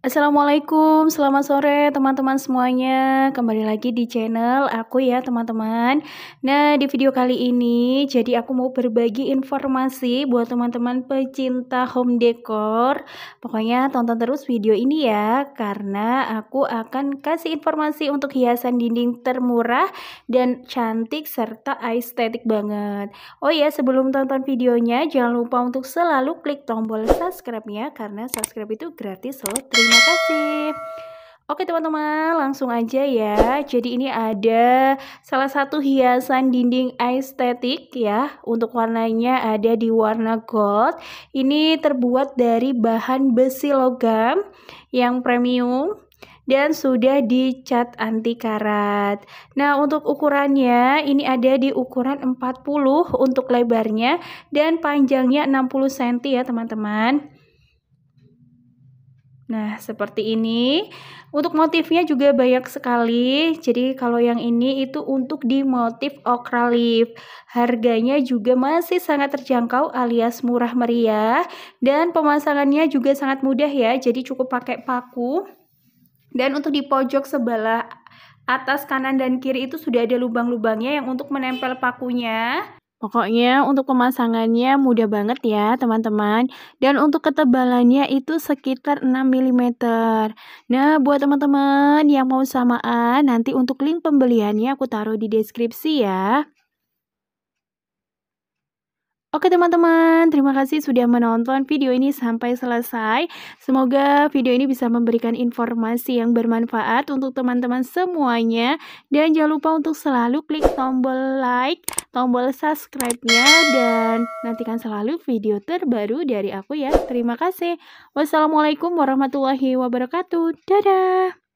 Assalamualaikum, selamat sore teman-teman semuanya. Kembali lagi di channel aku ya, teman-teman. Nah, di video kali ini jadi aku mau berbagi informasi buat teman-teman pecinta home decor. Pokoknya tonton terus video ini ya karena aku akan kasih informasi untuk hiasan dinding termurah dan cantik serta estetik banget. Oh ya, sebelum tonton videonya jangan lupa untuk selalu klik tombol subscribe ya karena subscribe itu gratis loh. Terima kasih. Oke teman-teman, langsung aja ya. Jadi ini ada salah satu hiasan dinding estetik ya. Untuk warnanya ada di warna gold. Ini terbuat dari bahan besi logam yang premium dan sudah dicat anti karat. Nah, untuk ukurannya ini ada di ukuran 40 untuk lebarnya dan panjangnya 60 cm ya, teman-teman. Nah, seperti ini. Untuk motifnya juga banyak sekali. Jadi, kalau yang ini itu untuk di motif okra leaf. Harganya juga masih sangat terjangkau alias murah meriah. Dan pemasangannya juga sangat mudah ya. Jadi, cukup pakai paku. Dan untuk di pojok sebelah atas kanan dan kiri itu sudah ada lubang-lubangnya yang untuk menempel pakunya. Pokoknya untuk pemasangannya mudah banget ya teman-teman Dan untuk ketebalannya itu sekitar 6 mm Nah buat teman-teman yang mau samaan nanti untuk link pembeliannya aku taruh di deskripsi ya Oke teman-teman, terima kasih sudah menonton video ini sampai selesai. Semoga video ini bisa memberikan informasi yang bermanfaat untuk teman-teman semuanya. Dan jangan lupa untuk selalu klik tombol like, tombol subscribe-nya, dan nantikan selalu video terbaru dari aku ya. Terima kasih. Wassalamualaikum warahmatullahi wabarakatuh. Dadah!